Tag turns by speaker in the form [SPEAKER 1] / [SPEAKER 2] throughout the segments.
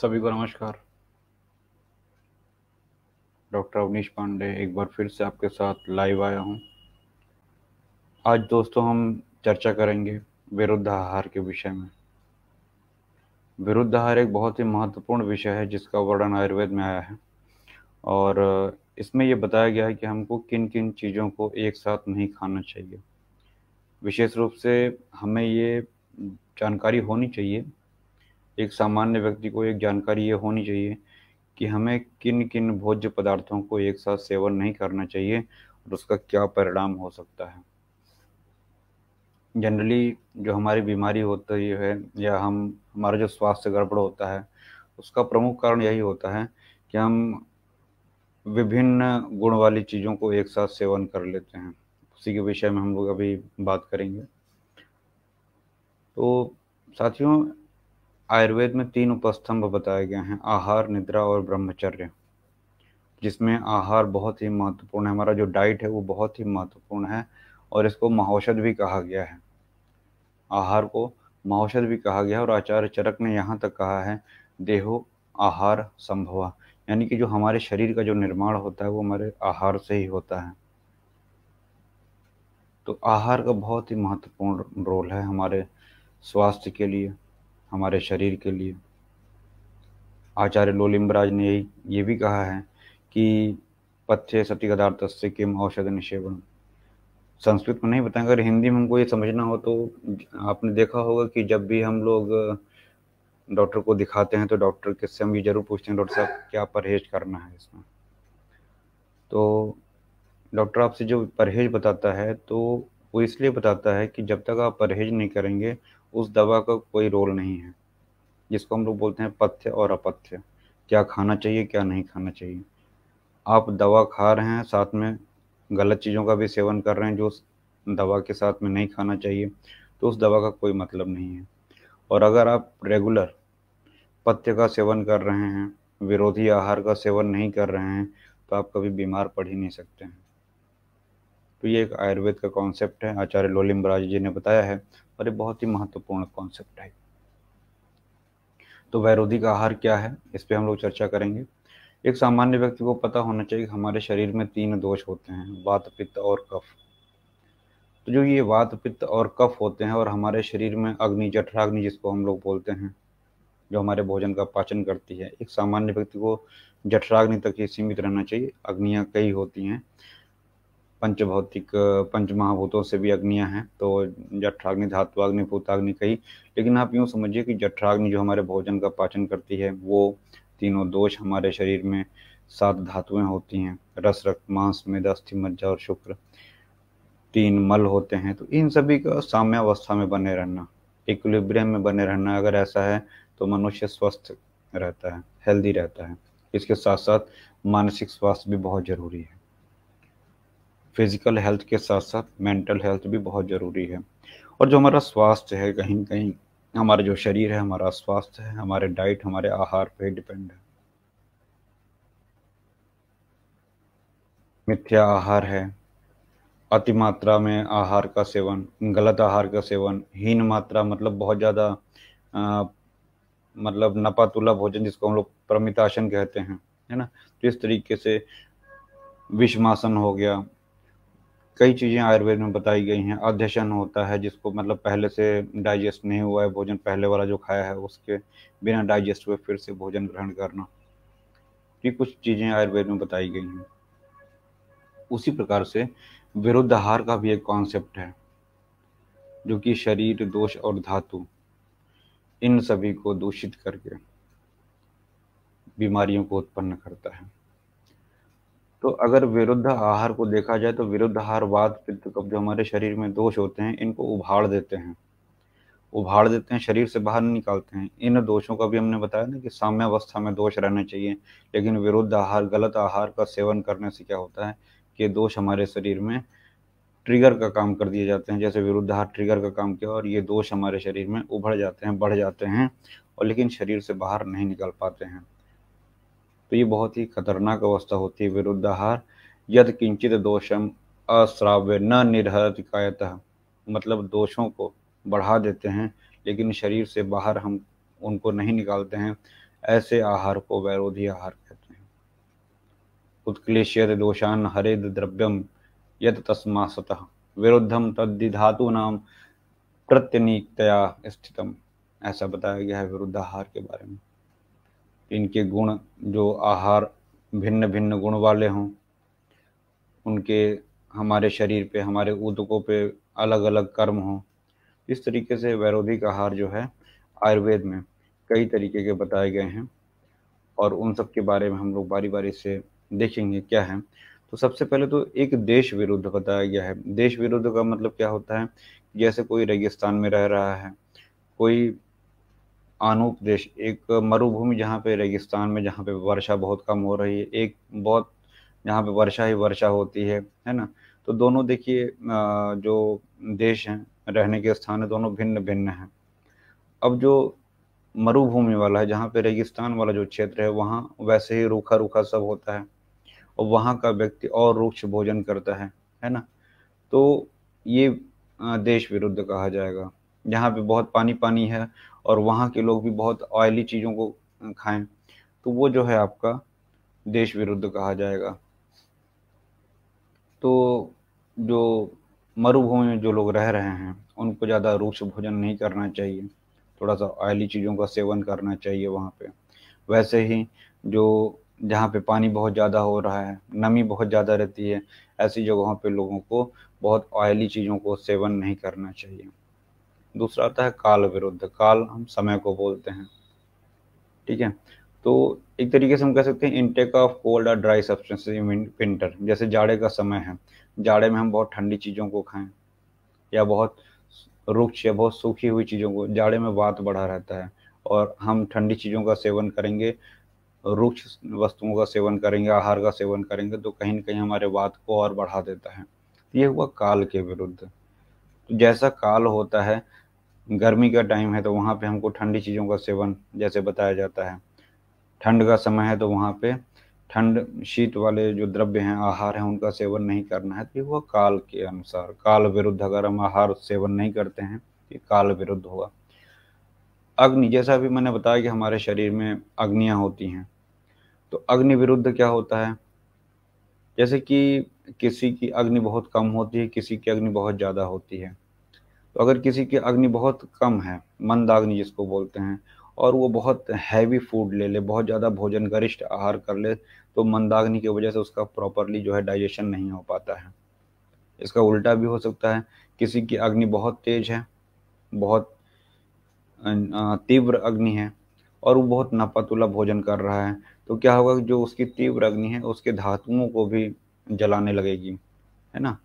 [SPEAKER 1] सभी को नमस्कार डॉक्टर अवनीश पांडे एक बार फिर से आपके साथ लाइव आया हूँ आज दोस्तों हम चर्चा करेंगे विरुद्ध आहार के विषय में विरुद्ध आहार एक बहुत ही महत्वपूर्ण विषय है जिसका वर्णन आयुर्वेद में आया है और इसमें यह बताया गया है कि हमको किन किन चीज़ों को एक साथ नहीं खाना चाहिए विशेष रूप से हमें ये जानकारी होनी चाहिए एक सामान्य व्यक्ति को एक जानकारी ये होनी चाहिए कि हमें किन किन भोज्य पदार्थों को एक साथ सेवन नहीं करना चाहिए और उसका क्या परिणाम हो सकता है जनरली जो हमारी बीमारी होती है या हम हमारा जो स्वास्थ्य गड़बड़ होता है उसका प्रमुख कारण यही होता है कि हम विभिन्न गुण वाली चीज़ों को एक साथ सेवन कर लेते हैं उसी के विषय में हम लोग अभी बात करेंगे तो साथियों आयुर्वेद में तीन उपस्तंभ बताए गए हैं आहार निद्रा और ब्रह्मचर्य जिसमें आहार बहुत ही महत्वपूर्ण है हमारा जो डाइट है वो बहुत ही महत्वपूर्ण है और इसको महौषध भी कहा गया है आहार को महौषध भी कहा गया है और आचार्य चरक ने यहाँ तक कहा है देहो आहार संभवा यानी कि जो हमारे शरीर का जो निर्माण होता है वो हमारे आहार से ही होता है तो आहार का बहुत ही महत्वपूर्ण रोल है हमारे स्वास्थ्य के लिए हमारे शरीर के लिए आचार्य लोलिम्बराज ने यही ये भी कहा है कि पथ्य पदार्थ से किम औषध निषेवन संस्कृत में नहीं बताएंगे अगर हिंदी में हमको ये समझना हो तो आपने देखा होगा कि जब भी हम लोग डॉक्टर को दिखाते हैं तो डॉक्टर किससे हम ये जरूर पूछते हैं डॉक्टर साहब क्या परहेज करना है इसमें तो डॉक्टर आपसे जो परहेज बताता है तो वो इसलिए बताता है कि जब तक आप परहेज नहीं करेंगे उस दवा का कोई रोल नहीं है जिसको हम लोग बोलते हैं पथ्य और अपथ्य क्या खाना चाहिए क्या नहीं खाना चाहिए आप दवा खा रहे हैं साथ में गलत चीज़ों का भी सेवन कर रहे हैं जो दवा के साथ में नहीं खाना चाहिए तो उस दवा का कोई मतलब नहीं है और अगर आप रेगुलर पथ्य का सेवन कर रहे हैं विरोधी आहार का सेवन नहीं कर रहे हैं तो आप कभी बीमार पड़ ही नहीं सकते हैं तो ये एक आयुर्वेद का कॉन्सेप्ट है आचार्य लोलिम्बराज जी ने बताया है और ये बहुत ही महत्वपूर्ण कॉन्सेप्ट है तो वैरोधी का आहार क्या है इस पर हम लोग चर्चा करेंगे एक सामान्य व्यक्ति को पता होना चाहिए हमारे शरीर में तीन दोष होते हैं वात पित्त और कफ तो जो ये वात पित्त और कफ होते हैं और हमारे शरीर में अग्नि जठराग्नि जिसको हम लोग बोलते हैं जो हमारे भोजन का पाचन करती है एक सामान्य व्यक्ति को जठराग्नि तक ही सीमित रहना चाहिए अग्नियाँ कई होती हैं पंचभौतिक पंच महाभूतों से भी अग्नियाँ हैं तो जठराग्नि धातुवाग्नि भूताग्नि कही लेकिन आप यूँ समझिए कि जठराग्नि जो हमारे भोजन का पाचन करती है वो तीनों दोष हमारे शरीर में सात धातुएं होती हैं रस रक्त मांस में अस्थि मज्जा और शुक्र तीन मल होते हैं तो इन सभी का साम्यावस्था में बने रहना इक्विलिब्रियम में बने रहना अगर ऐसा है तो मनुष्य स्वस्थ रहता है हेल्दी रहता है इसके साथ साथ मानसिक स्वास्थ्य भी बहुत ज़रूरी है फिज़िकल हेल्थ के साथ साथ मेंटल हेल्थ भी बहुत ज़रूरी है और जो हमारा स्वास्थ्य है कहीं कहीं हमारा जो शरीर है हमारा स्वास्थ्य है हमारे डाइट हमारे आहार पे डिपेंड है मिथ्या आहार है अति मात्रा में आहार का सेवन गलत आहार का सेवन हीन मात्रा मतलब बहुत ज़्यादा मतलब नपातुला भोजन जिसको हम लोग प्रमिताशन कहते हैं है ना तो इस तरीके से विषमासन हो गया कई चीज़ें आयुर्वेद में बताई गई हैं अध्यसन होता है जिसको मतलब पहले से डाइजेस्ट नहीं हुआ है भोजन पहले वाला जो खाया है उसके बिना डाइजेस्ट हुए फिर से भोजन ग्रहण करना ये कुछ चीज़ें आयुर्वेद में बताई गई हैं उसी प्रकार से विरुद्ध आहार का भी एक कॉन्सेप्ट है जो कि शरीर दोष और धातु इन सभी को दूषित करके बीमारियों को उत्पन्न करता है तो अगर विरुद्ध आहार को देखा जाए तो विरुद्ध आहार वात पित्त कब जो हमारे शरीर में दोष होते हैं इनको उभाड़ देते हैं उभाड़ देते हैं शरीर से बाहर निकालते हैं इन दोषों का भी हमने बताया ना कि साम्य अवस्था में दोष रहना चाहिए लेकिन विरुद्ध आहार गलत आहार का सेवन करने से क्या होता है कि दोष हमारे शरीर में ट्रिगर का काम कर दिए जाते हैं जैसे विरुद्ध आहार ट्रिगर का काम किया और ये दोष हमारे शरीर में उभर जाते हैं बढ़ जाते हैं और लेकिन शरीर से बाहर नहीं निकल पाते हैं तो ये बहुत ही खतरनाक अवस्था होती है आहार यद किंचित दोषम अश्राव्य न निर्हरत मतलब दोषों को बढ़ा देते हैं लेकिन शरीर से बाहर हम उनको नहीं निकालते हैं ऐसे आहार को वैरोधी आहार कहते हैं उत्कलेश दोषान हरेद द्रव्यम यत तस्मा सतः विरुद्धम तद्धातु नाम प्रत्यनीकतया स्थितम ऐसा बताया गया है विरुद्ध आहार के बारे में इनके गुण जो आहार भिन्न भिन्न गुण वाले हों उनके हमारे शरीर पे हमारे उदकों पे अलग अलग कर्म हों इस तरीके से वैरोधिक आहार जो है आयुर्वेद में कई तरीके के बताए गए हैं और उन सब के बारे में हम लोग बारी बारी से देखेंगे क्या है तो सबसे पहले तो एक देश विरुद्ध बताया गया है देश विरुद्ध का मतलब क्या होता है जैसे कोई रेगिस्तान में रह रहा है कोई आनू प्रदेश एक मरुभूमि जहाँ पे रेगिस्तान में जहाँ पे वर्षा बहुत कम हो रही है एक बहुत जहाँ पे वर्षा ही वर्षा होती है है ना तो दोनों देखिए जो देश हैं रहने के स्थान है दोनों भिन्न भिन्न हैं अब जो मरुभूमि वाला है जहाँ पे रेगिस्तान वाला जो क्षेत्र है वहाँ वैसे ही रूखा रूखा सब होता है और वहाँ का व्यक्ति और रूक्ष भोजन करता है है ना तो ये देश विरुद्ध कहा जाएगा जहाँ पे बहुत पानी पानी है और वहाँ के लोग भी बहुत ऑयली चीज़ों को खाएं तो वो जो है आपका देश विरुद्ध कहा जाएगा तो जो मरुभूमि में जो लोग रह रहे हैं उनको ज़्यादा रूप से भोजन नहीं करना चाहिए थोड़ा सा ऑयली चीज़ों का सेवन करना चाहिए वहाँ पे वैसे ही जो जहाँ पे पानी बहुत ज़्यादा हो रहा है नमी बहुत ज़्यादा रहती है ऐसी जगहों पे लोगों को बहुत ऑयली चीज़ों को सेवन नहीं करना चाहिए दूसरा आता है काल विरुद्ध काल हम समय को बोलते हैं ठीक है तो एक तरीके से हम कह सकते हैं इनटेक ऑफ कोल्ड और ड्राई सब्सटेंस इन विंटर जैसे जाड़े का समय है जाड़े में हम बहुत ठंडी चीज़ों को खाएं या बहुत रुक्ष या बहुत सूखी हुई चीज़ों को जाड़े में वात बढ़ा रहता है और हम ठंडी चीज़ों का सेवन करेंगे रुक्ष वस्तुओं का सेवन करेंगे आहार का सेवन करेंगे तो कहीं ना कहीं हमारे वात को और बढ़ा देता है ये हुआ काल के विरुद्ध तो जैसा काल होता है गर्मी का टाइम है तो वहाँ पे हमको ठंडी चीज़ों का सेवन जैसे बताया जाता है ठंड का समय है तो वहाँ पे ठंड शीत वाले जो द्रव्य हैं आहार हैं उनका सेवन नहीं करना है तो वह काल के अनुसार काल विरुद्ध अगर हम आहार सेवन नहीं करते हैं तो काल विरुद्ध होगा अग्नि जैसा भी मैंने बताया कि हमारे शरीर में अग्नियाँ होती हैं तो अग्नि विरुद्ध क्या होता है जैसे कि किसी की अग्नि बहुत कम होती है किसी की अग्नि बहुत ज़्यादा होती है तो अगर किसी की अग्नि बहुत कम है मंदाग्नि जिसको बोलते हैं और वो बहुत हैवी फूड ले ले बहुत ज़्यादा भोजन गरिष्ठ आहार कर ले तो मंदाग्नि की वजह से उसका प्रॉपरली जो है डाइजेशन नहीं हो पाता है इसका उल्टा भी हो सकता है किसी की अग्नि बहुत तेज है बहुत तीव्र अग्नि है और वो बहुत नपातुला भोजन कर रहा है तो क्या होगा जो उसकी तीव्र अग्नि है उसके धातुओं को भी जलाने लगेगी है ना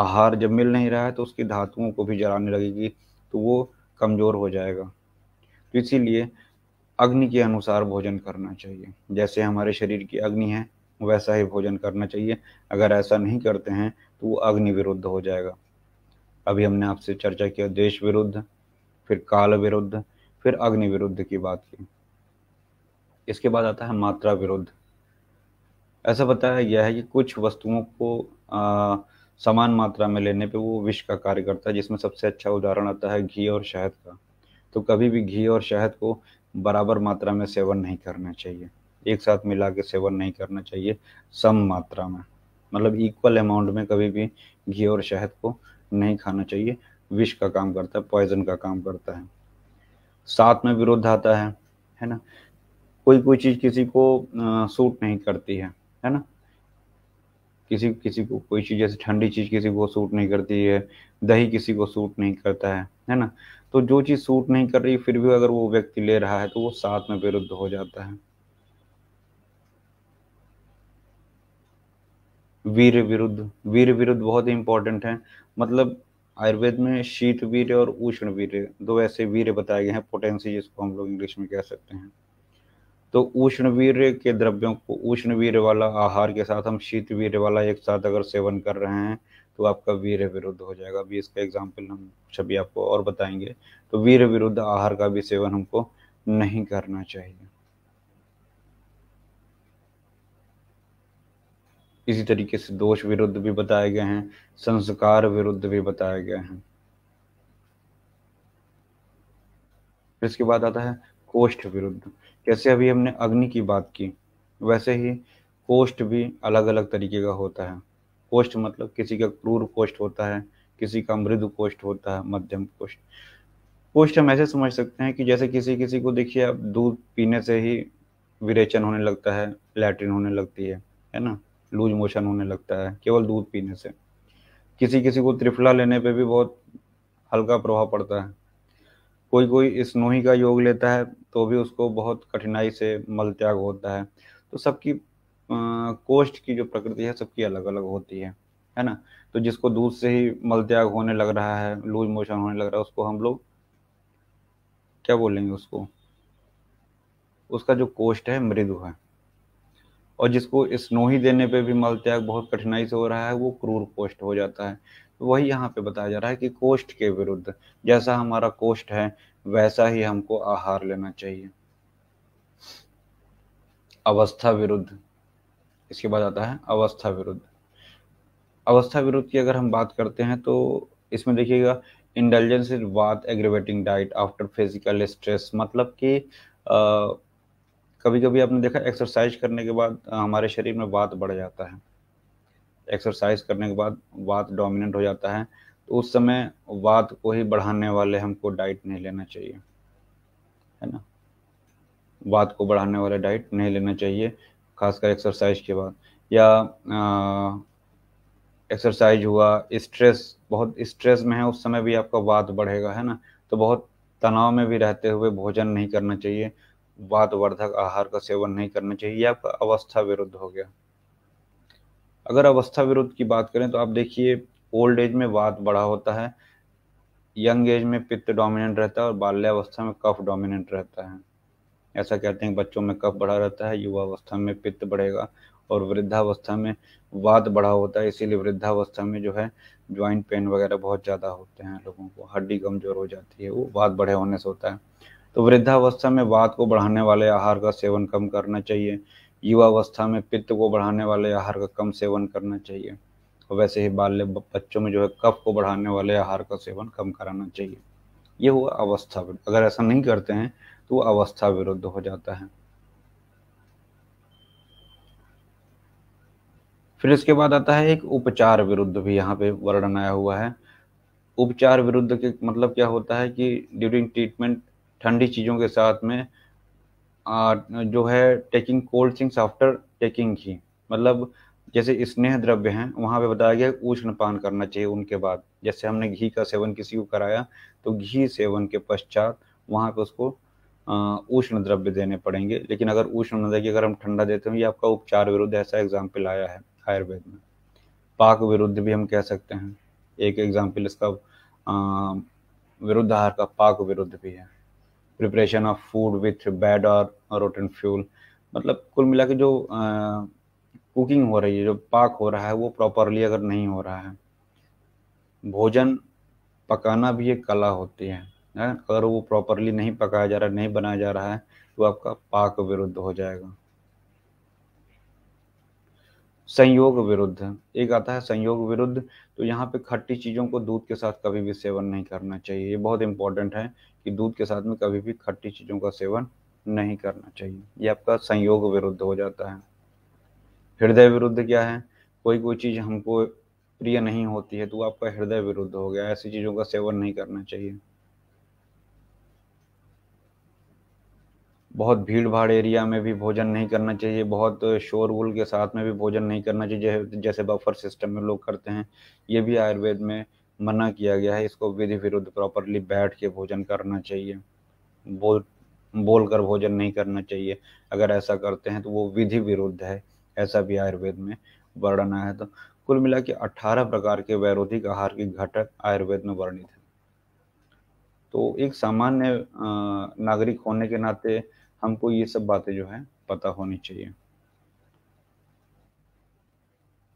[SPEAKER 1] आहार जब मिल नहीं रहा है तो उसकी धातुओं को भी जलाने लगेगी तो वो कमज़ोर हो जाएगा तो इसीलिए अग्नि के अनुसार भोजन करना चाहिए जैसे हमारे शरीर की अग्नि है वैसा ही भोजन करना चाहिए अगर ऐसा नहीं करते हैं तो वो अग्नि विरुद्ध हो जाएगा अभी हमने आपसे चर्चा किया देश विरुद्ध फिर काल विरुद्ध फिर अग्नि विरुद्ध की बात की इसके बाद आता है मात्रा विरुद्ध ऐसा बताया गया है कि कुछ वस्तुओं को समान मात्रा में लेने पे वो विष का कार्य करता है जिसमें सबसे अच्छा उदाहरण आता है घी और शहद का तो कभी भी घी और शहद को बराबर मात्रा में सेवन नहीं करना चाहिए एक साथ मिला के सेवन नहीं करना चाहिए सम मात्रा में मतलब इक्वल अमाउंट में कभी भी घी और शहद को नहीं खाना चाहिए विष का काम करता है पॉइजन का काम करता है साथ में विरोध आता है है ना कोई कोई चीज़ किसी को सूट नहीं करती है है ना किसी किसी को कोई चीज़ जैसे ठंडी चीज़ किसी को सूट नहीं करती है दही किसी को सूट नहीं करता है है ना तो जो चीज़ सूट नहीं कर रही फिर भी अगर वो व्यक्ति ले रहा है तो वो साथ में विरुद्ध हो जाता है वीर विरुद्ध वीर विरुद्ध बहुत ही इंपॉर्टेंट है मतलब आयुर्वेद में शीत वीर और उष्ण वीर दो ऐसे वीर बताए गए हैं पोटेंसी जिसको हम लोग इंग्लिश में कह सकते हैं तो उष्ण वीर के द्रव्यों को उष्ण वीर वाला आहार के साथ हम शीत वीर वाला एक साथ अगर सेवन कर रहे हैं तो आपका वीर विरुद्ध हो जाएगा अभी इसका एग्जाम्पल हम सभी आपको और बताएंगे तो वीर विरुद्ध आहार का भी सेवन हमको नहीं करना चाहिए इसी तरीके से दोष विरुद्ध भी बताए गए हैं संस्कार विरुद्ध भी बताए गए हैं इसके बाद आता है कोष्ठ विरुद्ध जैसे अभी हमने अग्नि की बात की वैसे ही कोष्ट भी अलग अलग तरीके का होता है कोष्ट मतलब किसी का क्रूर कोष्ट होता है किसी का मृदु कोष्ट होता है मध्यम कोष्ट कोष्ट हम ऐसे समझ सकते हैं कि जैसे किसी किसी को देखिए आप दूध पीने से ही विरेचन होने लगता है लैटिन होने लगती है है ना लूज मोशन होने लगता है केवल दूध पीने से किसी किसी को त्रिफला लेने पे भी बहुत हल्का प्रभाव पड़ता है कोई कोई स्नोही का योग लेता है तो भी उसको बहुत कठिनाई से मल त्याग होता है तो सबकी कोष्ठ की जो प्रकृति है सबकी अलग अलग होती है है ना तो जिसको दूध से ही मल त्याग होने लग रहा है लूज मोशन होने लग रहा है उसको हम लोग क्या बोलेंगे उसको उसका जो कोष्ठ है मृदु है और जिसको स्नो ही देने पे भी मल त्याग बहुत कठिनाई से हो रहा है वो क्रूर कोष्ट हो जाता है तो वही यहाँ पे बताया जा रहा है कि कोष्ट के विरुद्ध जैसा हमारा कोष्ट है वैसा ही हमको आहार लेना चाहिए अवस्था विरुद्ध इसके बाद आता है अवस्था विरुद्ध अवस्था विरुद्ध की अगर हम बात करते हैं तो इसमें देखिएगा intelligence is vata aggravating diet after physical stress मतलब कि कभी कभी आपने देखा एक्सरसाइज करने के बाद हमारे शरीर में वात बढ़ जाता है एक्सरसाइज करने के बाद वात डोमिनेंट हो जाता है तो उस समय वात को ही बढ़ाने वाले हमको डाइट नहीं लेना चाहिए है ना वात को बढ़ाने वाले डाइट नहीं लेना चाहिए खासकर एक्सरसाइज के बाद या एक्सरसाइज हुआ स्ट्रेस बहुत स्ट्रेस में है उस समय भी आपका वात बढ़ेगा है ना तो बहुत तनाव में भी रहते हुए भोजन नहीं करना चाहिए वाद वर्धक आहार का सेवन नहीं करना चाहिए आपका अवस्था विरुद्ध हो गया अगर अवस्था विरुद्ध की बात करें तो आप देखिए ओल्ड एज में वाद बड़ा होता है यंग एज में पित्त डोमिनेंट रहता है और बाल्यावस्था में कफ डोमिनेंट रहता है ऐसा कहते हैं बच्चों में कफ बढ़ा रहता है युवा अवस्था में पित्त बढ़ेगा और वृद्धावस्था में वात बढ़ा होता है इसीलिए वृद्धावस्था में जो है ज्वाइंट पेन वगैरह बहुत ज़्यादा होते हैं लोगों को हड्डी कमज़ोर हो जाती है वो वात बढ़े होने से होता है तो वृद्धावस्था में वात को बढ़ाने वाले आहार का सेवन कम करना चाहिए युवावस्था में पित्त को बढ़ाने वाले आहार का कम सेवन करना चाहिए और वैसे ही बाल्य बच्चों में जो है कफ को बढ़ाने वाले आहार का सेवन कम कराना चाहिए ये हुआ अवस्था अगर ऐसा नहीं करते हैं तो अवस्था विरुद्ध हो जाता है फिर इसके बाद आता है एक उपचार विरुद्ध भी यहाँ पे वर्णन आया हुआ है उपचार विरुद्ध के मतलब क्या होता है कि ड्यूरिंग ट्रीटमेंट ठंडी चीज़ों के साथ में आ, जो है taking cold things after taking ही मतलब जैसे स्नेह द्रव्य हैं वहाँ पे बताया गया उष्ण पान करना चाहिए उनके बाद जैसे हमने घी का सेवन किसी को कराया तो घी सेवन के पश्चात वहाँ पे उसको उष्ण द्रव्य देने पड़ेंगे लेकिन अगर उष्ण न देगी अगर हम ठंडा देते हैं ये आपका उपचार विरुद्ध ऐसा एग्जाम्पल आया है आयुर्वेद में पाक विरुद्ध भी हम कह सकते हैं एक एग्जाम्पल इसका विरुद्ध आहार का पाक विरुद्ध भी है preparation of food with bad और रोटन फ्यूल मतलब कुल मिला के जो कुकिंग हो रही है जो पाक हो रहा है वो प्रॉपरली अगर नहीं हो रहा है भोजन पकाना भी एक कला होती है ना? अगर वो प्रॉपरली नहीं पकाया जा रहा है नहीं बनाया जा रहा है तो आपका पाक विरुद्ध हो जाएगा संयोग विरुद्ध एक आता है संयोग विरुद्ध तो यहाँ पे खट्टी चीज़ों को दूध के साथ कभी भी सेवन नहीं करना चाहिए ये बहुत इंपॉर्टेंट है कि दूध के साथ में कभी भी खट्टी चीज़ों का सेवन नहीं करना चाहिए ये आपका संयोग विरुद्ध हो जाता है हृदय विरुद्ध क्या है कोई कोई चीज़ हमको प्रिय नहीं होती है तो आपका हृदय विरुद्ध हो गया ऐसी चीज़ों का सेवन नहीं करना चाहिए बहुत भीड़ भाड़ एरिया में भी भोजन नहीं करना चाहिए बहुत शोरगुल के साथ में भी भोजन नहीं करना चाहिए जैसे बफर सिस्टम में लोग करते हैं ये भी आयुर्वेद में मना किया गया है इसको विधि विरुद्ध प्रॉपरली बैठ के भोजन करना चाहिए बोल बोल कर भोजन नहीं करना चाहिए अगर ऐसा करते हैं तो वो विधि विरुद्ध है ऐसा भी आयुर्वेद में वर्णन है तो कुल मिला के अठारह प्रकार के वैरोधिक आहार के घटक आयुर्वेद में वर्णित है तो एक सामान्य नागरिक होने के नाते हमको ये सब बातें जो है पता होनी चाहिए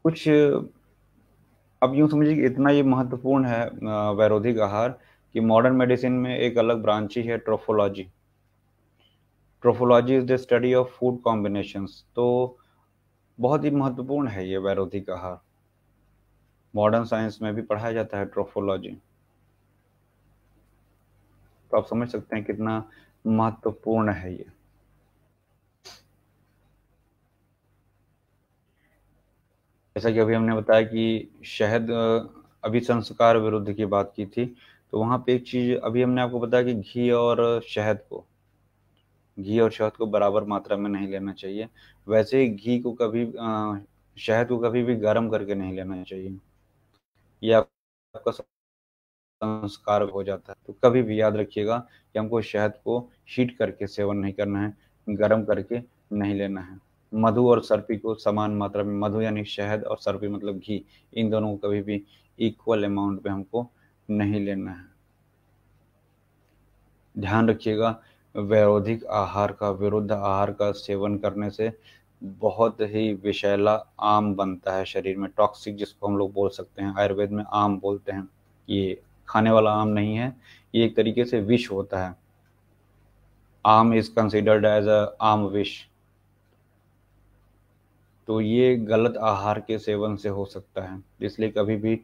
[SPEAKER 1] कुछ अब यूँ समझिए इतना ये महत्वपूर्ण है वैरोधिक आहार कि मॉडर्न मेडिसिन में एक अलग ब्रांच ही है trophology trophology is the study of food combination तो बहुत ही महत्वपूर्ण है ये वैरोधिक आहार मॉडर्न साइंस में भी पढ़ाया जाता है ट्रोफोलॉजी तो आप समझ सकते हैं कितना महत्वपूर्ण है ये जैसा कि अभी हमने बताया कि शहद अभी संस्कार विरुद्ध की बात की थी तो वहाँ पे एक चीज़ अभी हमने आपको बताया कि घी और शहद को घी और शहद को बराबर मात्रा में नहीं लेना चाहिए वैसे ही घी को कभी शहद को कभी भी गर्म करके नहीं लेना चाहिए ये आपका संस्कार हो जाता है तो कभी भी याद रखिएगा कि हमको शहद को हीट करके सेवन नहीं करना है गर्म करके नहीं लेना है मधु और सर्पी को समान मात्रा में मधु यानी शहद और सर्पी मतलब घी इन दोनों को कभी भी इक्वल अमाउंट में हमको नहीं लेना है ध्यान रखिएगा वैरोधिक आहार का विरुद्ध आहार का सेवन करने से बहुत ही विषैला आम बनता है शरीर में टॉक्सिक जिसको हम लोग बोल सकते हैं आयुर्वेद में आम बोलते हैं ये खाने वाला आम नहीं है ये एक तरीके से विष होता है आम इज कंसिडर्ड एज अ आम विष तो ये गलत आहार के सेवन से हो सकता है इसलिए कभी भी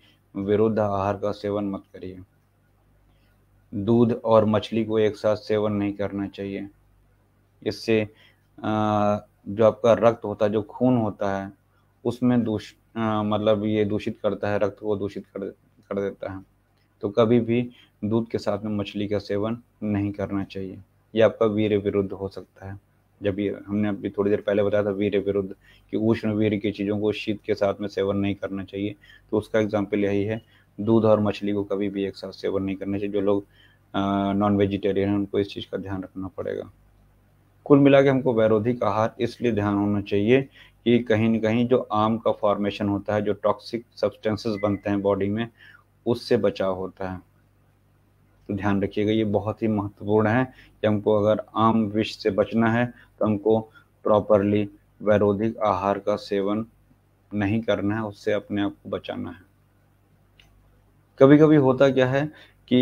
[SPEAKER 1] विरुद्ध आहार का सेवन मत करिए दूध और मछली को एक साथ सेवन नहीं करना चाहिए इससे जो आपका रक्त होता है जो खून होता है उसमें दूष मतलब ये दूषित करता है रक्त को दूषित कर कर देता है तो कभी भी दूध के साथ में मछली का सेवन नहीं करना चाहिए यह आपका वीर विरुद्ध हो सकता है जब हमने अभी थोड़ी देर पहले बताया था वीर विरुद्ध कि उष्ण वीर की चीज़ों को शीत के साथ में सेवन नहीं करना चाहिए तो उसका एग्जाम्पल यही है दूध और मछली को कभी भी एक साथ सेवन नहीं करना चाहिए जो लोग नॉन वेजिटेरियन हैं उनको इस चीज़ का ध्यान रखना पड़ेगा कुल मिला के हमको वैरोधिक आहार इसलिए ध्यान होना चाहिए कि कहीं ना कहीं जो आम का फॉर्मेशन होता है जो टॉक्सिक सब्सटेंसेस बनते हैं बॉडी में उससे बचाव होता है तो ध्यान रखिएगा ये बहुत ही महत्वपूर्ण है कि हमको अगर आम विष से बचना है हमको प्रॉपरली वैरोधिक आहार का सेवन नहीं करना है उससे अपने आप को बचाना है कभी कभी होता क्या है कि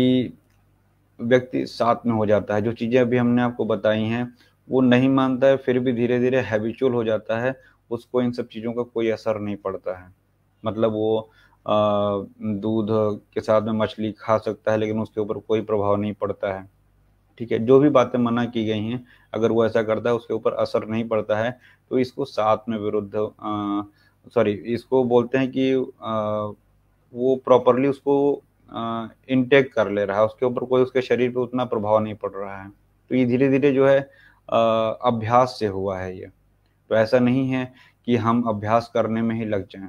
[SPEAKER 1] व्यक्ति साथ में हो जाता है जो चीज़ें अभी हमने आपको बताई हैं वो नहीं मानता है फिर भी धीरे धीरे हैबिचुअल हो जाता है उसको इन सब चीज़ों का कोई असर नहीं पड़ता है मतलब वो दूध के साथ में मछली खा सकता है लेकिन उसके ऊपर कोई प्रभाव नहीं पड़ता है ठीक है जो भी बातें मना की गई हैं अगर वो ऐसा करता है उसके ऊपर असर नहीं पड़ता है तो इसको साथ में विरुद्ध सॉरी इसको बोलते हैं कि आ, वो प्रॉपरली उसको इंटेक कर ले रहा है उसके ऊपर कोई उसके शरीर पे उतना प्रभाव नहीं पड़ रहा है तो ये धीरे धीरे जो है आ, अभ्यास से हुआ है ये तो ऐसा नहीं है कि हम अभ्यास करने में ही लग जाएं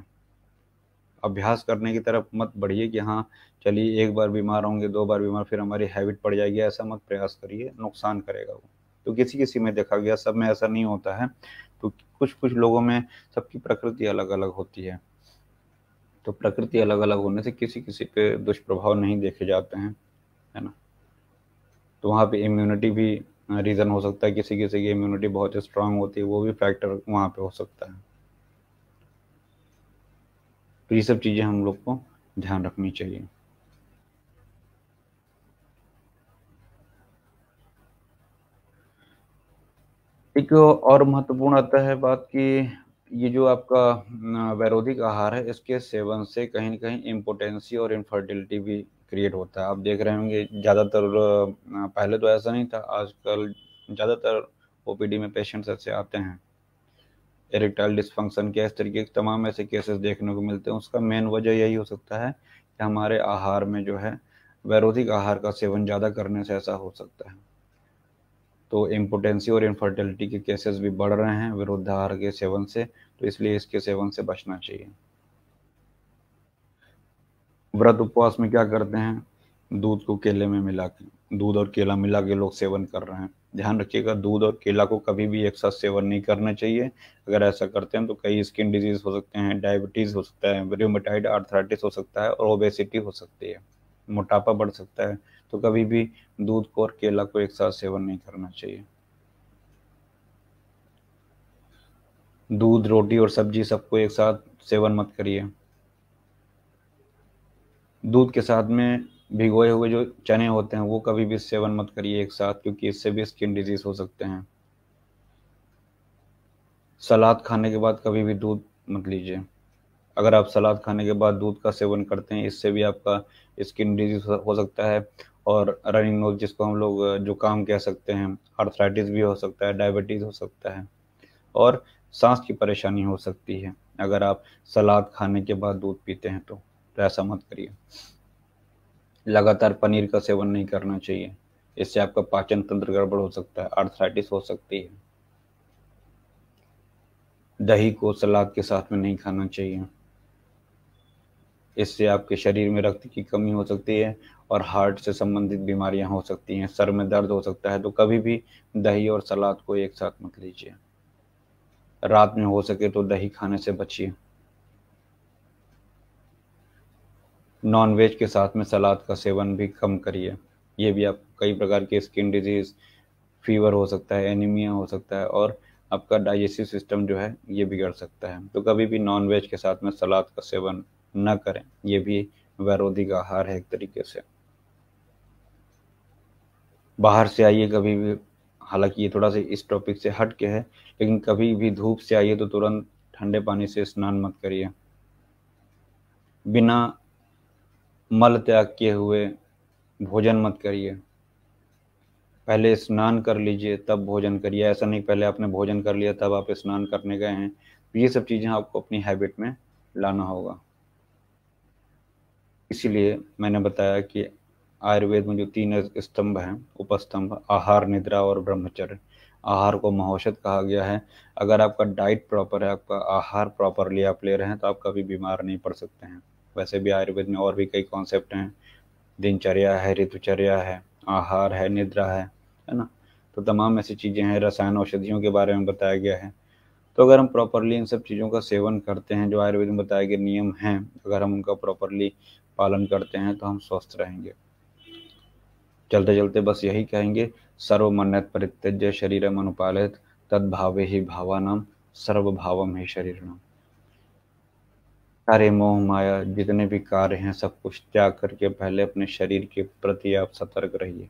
[SPEAKER 1] अभ्यास करने की तरफ मत बढ़िए कि हाँ चलिए एक बार बीमार होंगे दो बार बीमार फिर हमारी हैबिट पड़ जाएगी ऐसा मत प्रयास करिए नुकसान करेगा वो तो किसी किसी में देखा गया सब में ऐसा नहीं होता है तो कुछ कुछ लोगों में सबकी प्रकृति अलग अलग होती है तो प्रकृति अलग अलग होने से किसी किसी पे दुष्प्रभाव नहीं देखे जाते हैं है ना तो वहाँ पे इम्यूनिटी भी रीज़न हो सकता है किसी किसी की इम्यूनिटी बहुत स्ट्रांग होती है वो भी फैक्टर वहाँ पे हो सकता है तो ये सब चीज़ें हम लोग को ध्यान रखनी चाहिए एक और महत्वपूर्ण आता है बात कि ये जो आपका वैरोधिक आहार है इसके सेवन से कहीं ना कहीं इम्पोटेंसी और इनफर्टिलिटी भी क्रिएट होता है आप देख रहे होंगे ज़्यादातर पहले तो ऐसा नहीं था आजकल ज़्यादातर ओपीडी में पेशेंट्स ऐसे आते हैं इरेक्टाइल डिस्फंक्शन के इस तरीके के तमाम ऐसे केसेस देखने को मिलते हैं उसका मेन वजह यही हो सकता है कि हमारे आहार में जो है वैरोधिक आहार का सेवन ज़्यादा करने से ऐसा हो सकता है तो इम्पोटेंसी और इनफर्टिलिटी के केसेस भी बढ़ रहे हैं विरुद्ध आहार के सेवन से तो इसलिए इसके सेवन से बचना चाहिए व्रत उपवास में क्या करते हैं दूध को केले में मिला के दूध और केला मिला के लोग सेवन कर रहे हैं ध्यान रखिएगा दूध और केला को कभी भी एक साथ सेवन नहीं करना चाहिए अगर ऐसा करते हैं तो कई स्किन डिजीज हो सकते हैं डायबिटीज़ हो सकता है रियोमेटाइड आर्थराइटिस हो सकता है और ओबेसिटी हो सकती है मोटापा बढ़ सकता है तो कभी भी दूध को और केला को एक साथ सेवन नहीं करना चाहिए दूध रोटी और सब्जी सबको एक साथ सेवन मत करिए दूध के साथ में भिगोए हुए जो चने होते हैं वो कभी भी सेवन मत करिए एक साथ क्योंकि इससे भी स्किन डिजीज हो सकते हैं सलाद खाने के बाद कभी भी दूध मत लीजिए अगर आप सलाद खाने के बाद दूध का सेवन करते हैं इससे भी आपका स्किन डिजीज हो सकता है और रनिंग नोज जिसको हम लोग जुकाम कह सकते हैं आर्थराइटिस भी हो सकता है डायबिटीज़ हो सकता है और सांस की परेशानी हो सकती है अगर आप सलाद खाने के बाद दूध पीते हैं तो ऐसा मत करिए लगातार पनीर का सेवन नहीं करना चाहिए इससे आपका पाचन तंत्र गड़बड़ हो सकता है आर्थराइटिस हो सकती है दही को सलाद के साथ में नहीं खाना चाहिए इससे आपके शरीर में रक्त की कमी हो सकती है और हार्ट से संबंधित बीमारियां हो सकती हैं सर में दर्द हो सकता है तो कभी भी दही और सलाद को एक साथ मत लीजिए रात में हो सके तो दही खाने से बचिए नॉनवेज के साथ में सलाद का सेवन भी कम करिए ये भी आप कई प्रकार के स्किन डिजीज़ फीवर हो सकता है एनीमिया हो सकता है और आपका डाइजेस्टिव सिस्टम जो है ये बिगड़ सकता है तो कभी भी नॉनवेज के साथ में सलाद का सेवन न करें ये भी वैरोधी का आहार है एक तरीके से बाहर से आइए कभी भी हालांकि ये थोड़ा सा इस टॉपिक से हट के है लेकिन कभी भी धूप से आइए तो तुरंत ठंडे पानी से स्नान मत करिए बिना मल त्याग किए हुए भोजन मत करिए पहले स्नान कर लीजिए तब भोजन करिए ऐसा नहीं पहले आपने भोजन कर लिया तब आप स्नान करने गए हैं तो ये सब चीज़ें आपको अपनी हैबिट में लाना होगा इसीलिए मैंने बताया कि आयुर्वेद में जो तीन स्तंभ हैं उपस्तंभ आहार निद्रा और ब्रह्मचर्य आहार को महोषध कहा गया है अगर आपका डाइट प्रॉपर है आपका आहार प्रॉपरली आप ले रहे हैं तो आप कभी बीमार नहीं पड़ सकते हैं वैसे भी आयुर्वेद में और भी कई कॉन्सेप्ट हैं दिनचर्या है ऋतुचर्या है आहार है निद्रा है है ना तो तमाम ऐसी चीज़ें हैं रसायन औषधियों के बारे में बताया गया है तो अगर हम प्रॉपरली इन सब चीज़ों का सेवन करते हैं जो आयुर्वेद में बताए गए नियम हैं अगर हम उनका प्रॉपरली पालन करते हैं तो हम स्वस्थ रहेंगे चलते चलते बस यही कहेंगे सर्व मन्नत परित्यज्य शरीर अनुपालित तद्भावे ही भावानाम सर्वभावम ही शरीर नाम सारे मोह माया जितने भी कार्य हैं सब कुछ त्याग करके पहले अपने शरीर के प्रति आप सतर्क रहिए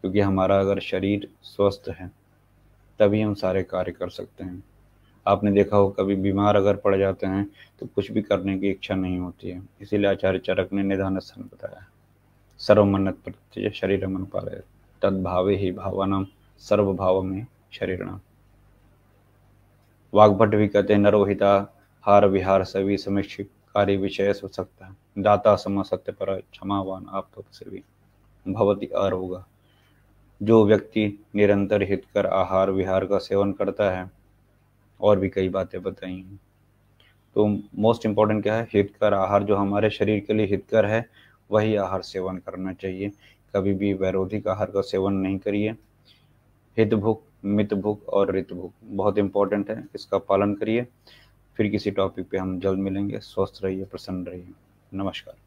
[SPEAKER 1] क्योंकि हमारा अगर शरीर स्वस्थ है तभी हम सारे कार्य कर सकते हैं आपने देखा हो कभी बीमार अगर पड़ जाते हैं तो कुछ भी करने की इच्छा नहीं होती है इसीलिए आचार्य चरक ने निधान स्थान बताया सर्वमन प्रत्यय शरीर मन पालय तद्भावे ही भावानाम सर्वभाव में शरीर नाम वाग्भट भी कहते हैं नरोहिता हार विहार सभी समीक्षित कार्य विषय हो सकता है दाता सम सत्य पर क्षमावान आप तो सभी भवती आरोगा जो व्यक्ति निरंतर हित कर आहार विहार का सेवन करता है और भी कई बातें बताई तो मोस्ट इम्पोर्टेंट क्या है हितकर आहार जो हमारे शरीर के लिए हितकर है वही आहार सेवन करना चाहिए कभी भी वैरोधिक आहार का सेवन नहीं करिए हित भूख मित भूख और ऋत भुक बहुत इंपॉर्टेंट है इसका पालन करिए फिर किसी टॉपिक पे हम जल्द मिलेंगे स्वस्थ रहिए प्रसन्न रहिए नमस्कार